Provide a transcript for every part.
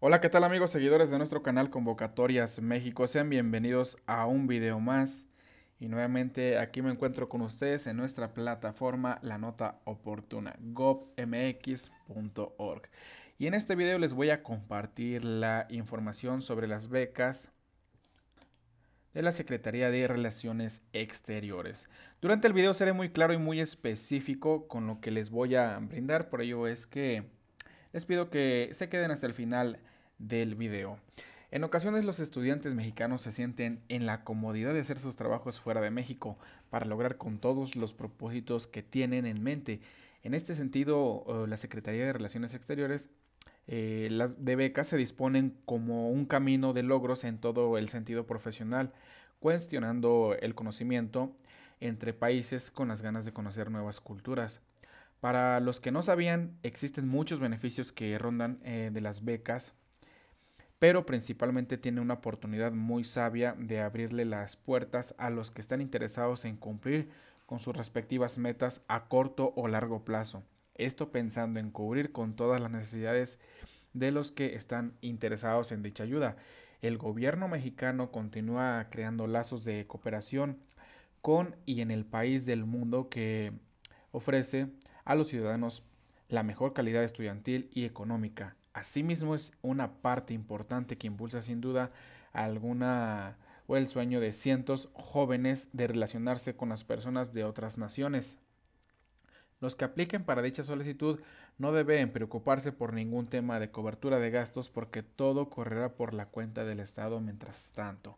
Hola, ¿qué tal amigos seguidores de nuestro canal Convocatorias México? Sean bienvenidos a un video más. Y nuevamente aquí me encuentro con ustedes en nuestra plataforma La Nota Oportuna, gobmx.org. Y en este video les voy a compartir la información sobre las becas de la Secretaría de Relaciones Exteriores. Durante el video seré muy claro y muy específico con lo que les voy a brindar, por ello es que les pido que se queden hasta el final del video. En ocasiones los estudiantes mexicanos se sienten en la comodidad de hacer sus trabajos fuera de México para lograr con todos los propósitos que tienen en mente. En este sentido, la Secretaría de Relaciones Exteriores eh, las de becas se disponen como un camino de logros en todo el sentido profesional, cuestionando el conocimiento entre países con las ganas de conocer nuevas culturas. Para los que no sabían, existen muchos beneficios que rondan eh, de las becas pero principalmente tiene una oportunidad muy sabia de abrirle las puertas a los que están interesados en cumplir con sus respectivas metas a corto o largo plazo. Esto pensando en cubrir con todas las necesidades de los que están interesados en dicha ayuda. El gobierno mexicano continúa creando lazos de cooperación con y en el país del mundo que ofrece a los ciudadanos la mejor calidad estudiantil y económica, Asimismo es una parte importante que impulsa sin duda alguna o el sueño de cientos jóvenes de relacionarse con las personas de otras naciones. Los que apliquen para dicha solicitud no deben preocuparse por ningún tema de cobertura de gastos porque todo correrá por la cuenta del Estado mientras tanto.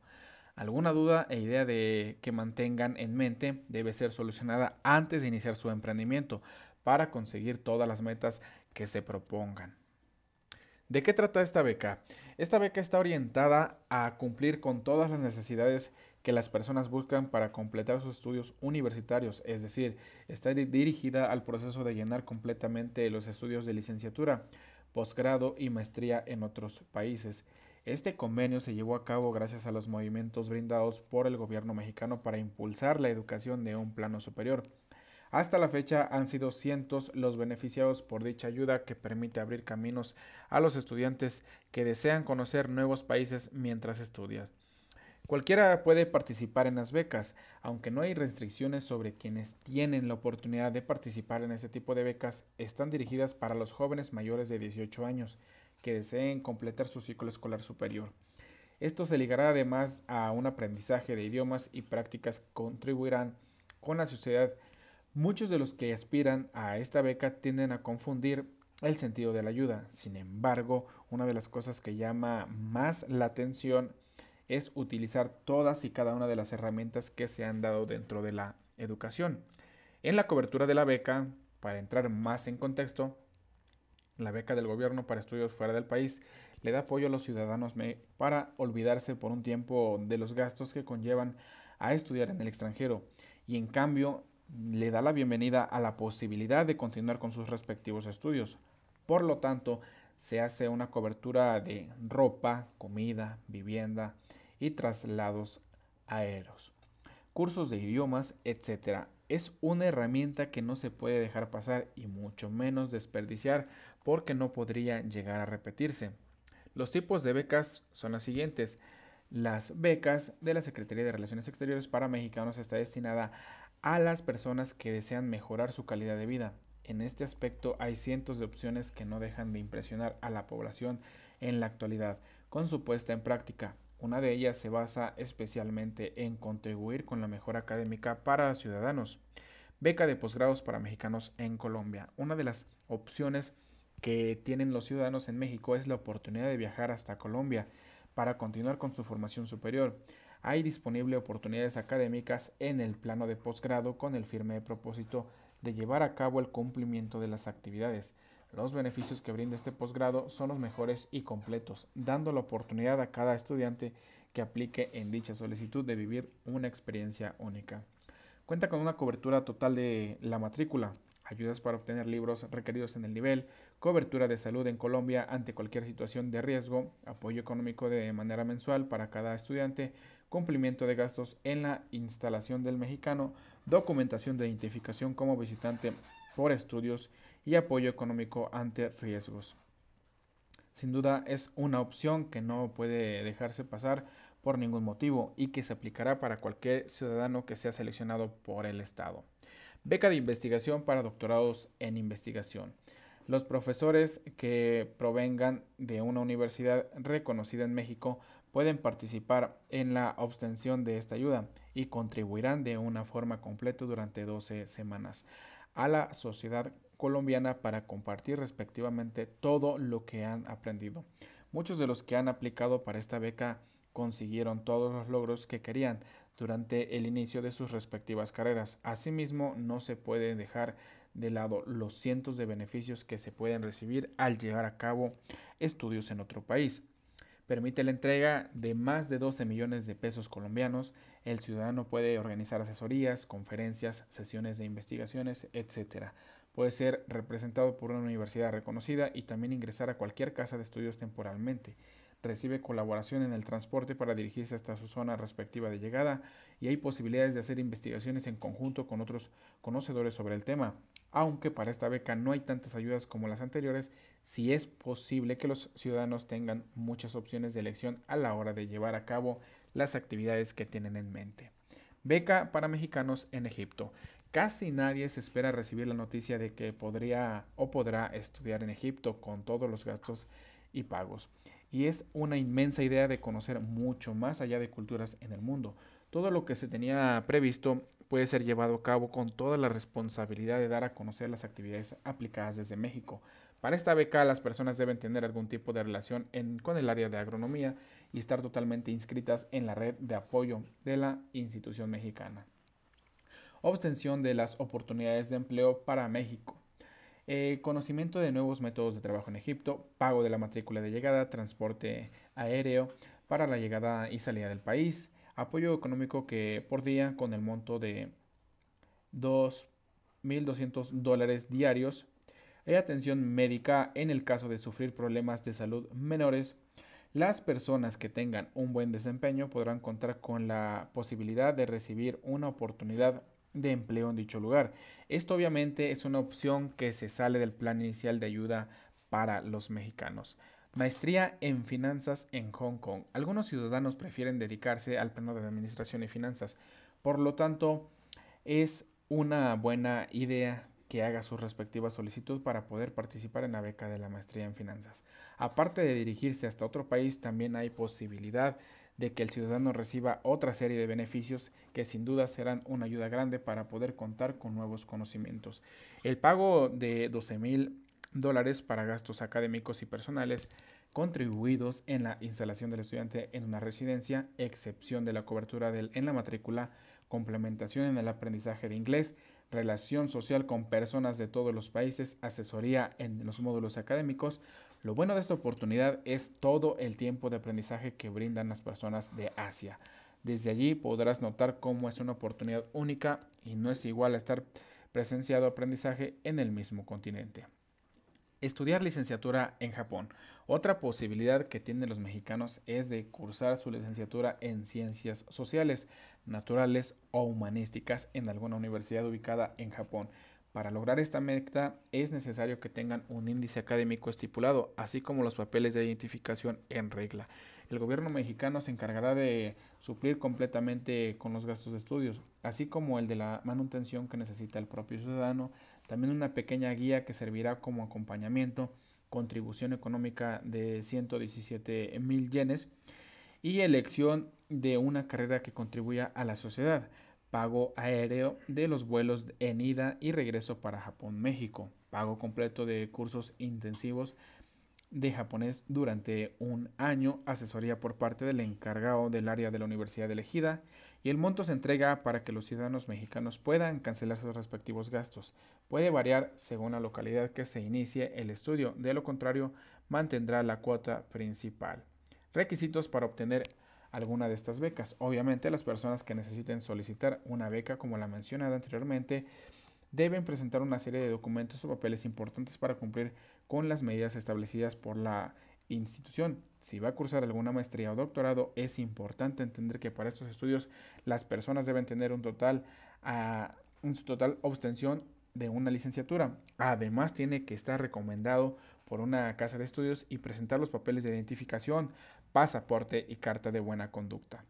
Alguna duda e idea de que mantengan en mente debe ser solucionada antes de iniciar su emprendimiento para conseguir todas las metas que se propongan. ¿De qué trata esta beca? Esta beca está orientada a cumplir con todas las necesidades que las personas buscan para completar sus estudios universitarios, es decir, está dirigida al proceso de llenar completamente los estudios de licenciatura, posgrado y maestría en otros países. Este convenio se llevó a cabo gracias a los movimientos brindados por el gobierno mexicano para impulsar la educación de un plano superior. Hasta la fecha han sido cientos los beneficiados por dicha ayuda que permite abrir caminos a los estudiantes que desean conocer nuevos países mientras estudian. Cualquiera puede participar en las becas, aunque no hay restricciones sobre quienes tienen la oportunidad de participar en este tipo de becas, están dirigidas para los jóvenes mayores de 18 años que deseen completar su ciclo escolar superior. Esto se ligará además a un aprendizaje de idiomas y prácticas que contribuirán con la sociedad Muchos de los que aspiran a esta beca tienden a confundir el sentido de la ayuda. Sin embargo, una de las cosas que llama más la atención es utilizar todas y cada una de las herramientas que se han dado dentro de la educación. En la cobertura de la beca, para entrar más en contexto, la beca del gobierno para estudios fuera del país le da apoyo a los ciudadanos para olvidarse por un tiempo de los gastos que conllevan a estudiar en el extranjero y en cambio le da la bienvenida a la posibilidad de continuar con sus respectivos estudios. Por lo tanto, se hace una cobertura de ropa, comida, vivienda y traslados aéreos, cursos de idiomas, etc. Es una herramienta que no se puede dejar pasar y mucho menos desperdiciar porque no podría llegar a repetirse. Los tipos de becas son las siguientes. Las becas de la Secretaría de Relaciones Exteriores para Mexicanos está destinada a las personas que desean mejorar su calidad de vida. En este aspecto hay cientos de opciones que no dejan de impresionar a la población en la actualidad con su puesta en práctica. Una de ellas se basa especialmente en contribuir con la mejora académica para ciudadanos. Beca de posgrados para mexicanos en Colombia. Una de las opciones que tienen los ciudadanos en México es la oportunidad de viajar hasta Colombia para continuar con su formación superior hay disponibles oportunidades académicas en el plano de posgrado con el firme propósito de llevar a cabo el cumplimiento de las actividades. Los beneficios que brinda este posgrado son los mejores y completos, dando la oportunidad a cada estudiante que aplique en dicha solicitud de vivir una experiencia única. Cuenta con una cobertura total de la matrícula, ayudas para obtener libros requeridos en el nivel, cobertura de salud en Colombia ante cualquier situación de riesgo, apoyo económico de manera mensual para cada estudiante, cumplimiento de gastos en la instalación del mexicano, documentación de identificación como visitante por estudios y apoyo económico ante riesgos. Sin duda es una opción que no puede dejarse pasar por ningún motivo y que se aplicará para cualquier ciudadano que sea seleccionado por el Estado. Beca de investigación para doctorados en investigación. Los profesores que provengan de una universidad reconocida en México pueden participar en la obtención de esta ayuda y contribuirán de una forma completa durante 12 semanas a la sociedad colombiana para compartir respectivamente todo lo que han aprendido. Muchos de los que han aplicado para esta beca consiguieron todos los logros que querían durante el inicio de sus respectivas carreras. Asimismo, no se puede dejar de lado los cientos de beneficios que se pueden recibir al llevar a cabo estudios en otro país permite la entrega de más de 12 millones de pesos colombianos. El ciudadano puede organizar asesorías, conferencias, sesiones de investigaciones, etc. Puede ser representado por una universidad reconocida y también ingresar a cualquier casa de estudios temporalmente recibe colaboración en el transporte para dirigirse hasta su zona respectiva de llegada y hay posibilidades de hacer investigaciones en conjunto con otros conocedores sobre el tema. Aunque para esta beca no hay tantas ayudas como las anteriores, sí es posible que los ciudadanos tengan muchas opciones de elección a la hora de llevar a cabo las actividades que tienen en mente. Beca para mexicanos en Egipto. Casi nadie se espera recibir la noticia de que podría o podrá estudiar en Egipto con todos los gastos y pagos y es una inmensa idea de conocer mucho más allá de culturas en el mundo. Todo lo que se tenía previsto puede ser llevado a cabo con toda la responsabilidad de dar a conocer las actividades aplicadas desde México. Para esta beca las personas deben tener algún tipo de relación con el área de agronomía y estar totalmente inscritas en la red de apoyo de la institución mexicana. Obtención de las oportunidades de empleo para México. Eh, conocimiento de nuevos métodos de trabajo en Egipto, pago de la matrícula de llegada, transporte aéreo para la llegada y salida del país, apoyo económico que por día con el monto de 2.200 dólares diarios, y atención médica en el caso de sufrir problemas de salud menores. Las personas que tengan un buen desempeño podrán contar con la posibilidad de recibir una oportunidad de empleo en dicho lugar. Esto obviamente es una opción que se sale del plan inicial de ayuda para los mexicanos. Maestría en finanzas en Hong Kong. Algunos ciudadanos prefieren dedicarse al plano de administración y finanzas. Por lo tanto, es una buena idea que haga su respectiva solicitud para poder participar en la beca de la maestría en finanzas. Aparte de dirigirse hasta otro país, también hay posibilidad de de que el ciudadano reciba otra serie de beneficios que sin duda serán una ayuda grande para poder contar con nuevos conocimientos. El pago de 12 mil dólares para gastos académicos y personales contribuidos en la instalación del estudiante en una residencia, excepción de la cobertura del, en la matrícula, complementación en el aprendizaje de inglés, relación social con personas de todos los países, asesoría en los módulos académicos, lo bueno de esta oportunidad es todo el tiempo de aprendizaje que brindan las personas de Asia. Desde allí podrás notar cómo es una oportunidad única y no es igual a estar presenciado aprendizaje en el mismo continente. Estudiar licenciatura en Japón. Otra posibilidad que tienen los mexicanos es de cursar su licenciatura en ciencias sociales, naturales o humanísticas en alguna universidad ubicada en Japón. Para lograr esta meta es necesario que tengan un índice académico estipulado, así como los papeles de identificación en regla. El gobierno mexicano se encargará de suplir completamente con los gastos de estudios, así como el de la manutención que necesita el propio ciudadano, también una pequeña guía que servirá como acompañamiento, contribución económica de 117 mil yenes y elección de una carrera que contribuya a la sociedad pago aéreo de los vuelos en ida y regreso para Japón, México, pago completo de cursos intensivos de japonés durante un año, asesoría por parte del encargado del área de la universidad elegida y el monto se entrega para que los ciudadanos mexicanos puedan cancelar sus respectivos gastos. Puede variar según la localidad que se inicie el estudio, de lo contrario mantendrá la cuota principal. Requisitos para obtener alguna de estas becas. Obviamente las personas que necesiten solicitar una beca como la mencionada anteriormente deben presentar una serie de documentos o papeles importantes para cumplir con las medidas establecidas por la institución. Si va a cursar alguna maestría o doctorado, es importante entender que para estos estudios las personas deben tener un total, a ah, un total obtención de una licenciatura. Además, tiene que estar recomendado por una casa de estudios y presentar los papeles de identificación, pasaporte y carta de buena conducta.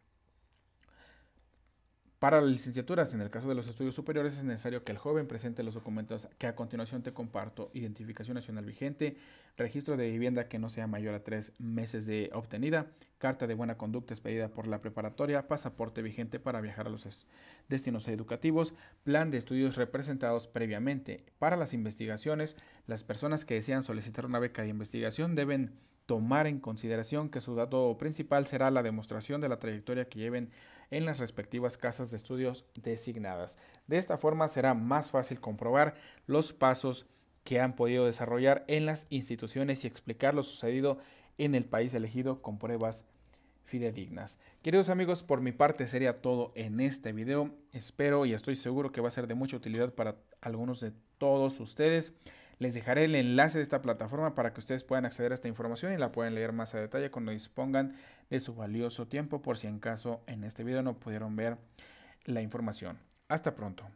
Para las licenciaturas, en el caso de los estudios superiores, es necesario que el joven presente los documentos que a continuación te comparto, identificación nacional vigente, registro de vivienda que no sea mayor a tres meses de obtenida, carta de buena conducta expedida por la preparatoria, pasaporte vigente para viajar a los destinos educativos, plan de estudios representados previamente. Para las investigaciones, las personas que desean solicitar una beca de investigación deben tomar en consideración que su dato principal será la demostración de la trayectoria que lleven en las respectivas casas de estudios designadas. De esta forma será más fácil comprobar los pasos que han podido desarrollar en las instituciones y explicar lo sucedido en el país elegido con pruebas fidedignas. Queridos amigos, por mi parte sería todo en este video. Espero y estoy seguro que va a ser de mucha utilidad para algunos de todos ustedes. Les dejaré el enlace de esta plataforma para que ustedes puedan acceder a esta información y la puedan leer más a detalle cuando dispongan de su valioso tiempo por si en caso en este video no pudieron ver la información. Hasta pronto.